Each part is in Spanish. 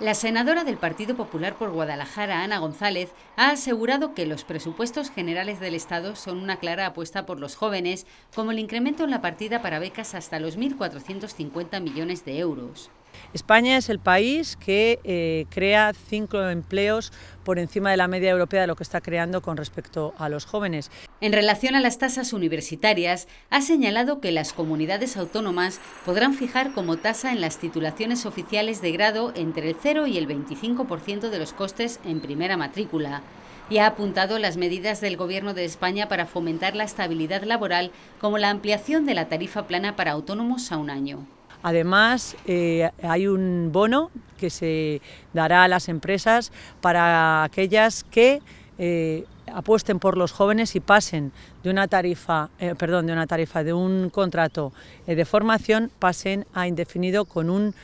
La senadora del Partido Popular por Guadalajara, Ana González, ha asegurado que los presupuestos generales del Estado son una clara apuesta por los jóvenes, como el incremento en la partida para becas hasta los 1.450 millones de euros. España es el país que eh, crea cinco empleos por encima de la media europea de lo que está creando con respecto a los jóvenes. En relación a las tasas universitarias, ha señalado que las comunidades autónomas podrán fijar como tasa en las titulaciones oficiales de grado entre el 0 y el 25% de los costes en primera matrícula y ha apuntado las medidas del Gobierno de España para fomentar la estabilidad laboral, como la ampliación de la tarifa plana para autónomos a un año. Además, eh, hay un bono que se dará a las empresas para aquellas que eh, apuesten por los jóvenes y pasen de una tarifa, eh, perdón, de una tarifa, de un contrato de formación, pasen a indefinido con un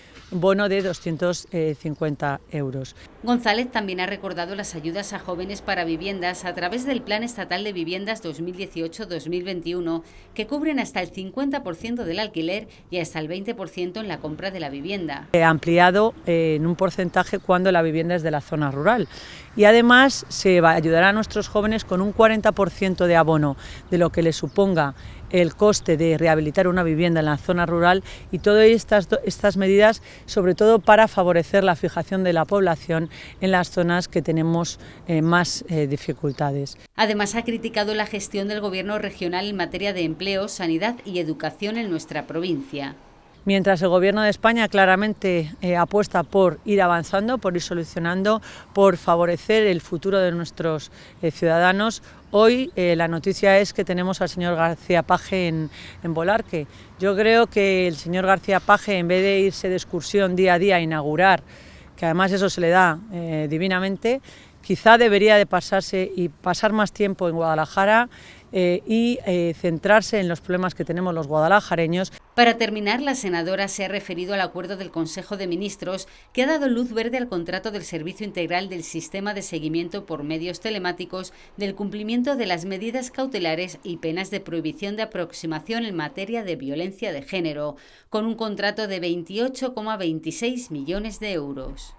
bono de 250 eh, euros. González también ha recordado las ayudas a jóvenes para viviendas a través del Plan Estatal de Viviendas 2018-2021, que cubren hasta el 50% del alquiler y hasta el 20% en la compra de la vivienda. He eh, ampliado eh, en un porcentaje cuando la vivienda es de la zona rural. Y además se ayudará a nuestros jóvenes con un 40% de abono de lo que les suponga el coste de rehabilitar una vivienda en la zona rural y todas estas, estas medidas sobre todo para favorecer la fijación de la población en las zonas que tenemos eh, más eh, dificultades. Además, ha criticado la gestión del Gobierno regional en materia de empleo, sanidad y educación en nuestra provincia mientras el Gobierno de España claramente eh, apuesta por ir avanzando, por ir solucionando, por favorecer el futuro de nuestros eh, ciudadanos, Hoy eh, la noticia es que tenemos al señor García Paje en, en, Yo creo que el señor García Paje, en vez de irse de excursión día a día a inaugurar, que además eso se le da divinamente, Quizá debería de pasarse y pasar más tiempo en Guadalajara eh, y eh, centrarse en los problemas que tenemos los guadalajareños. Para terminar, la senadora se ha referido al acuerdo del Consejo de Ministros que ha dado luz verde al contrato del Servicio Integral del Sistema de Seguimiento por Medios Telemáticos del cumplimiento de las medidas cautelares y penas de prohibición de aproximación en materia de violencia de género, con un contrato de 28,26 millones de euros.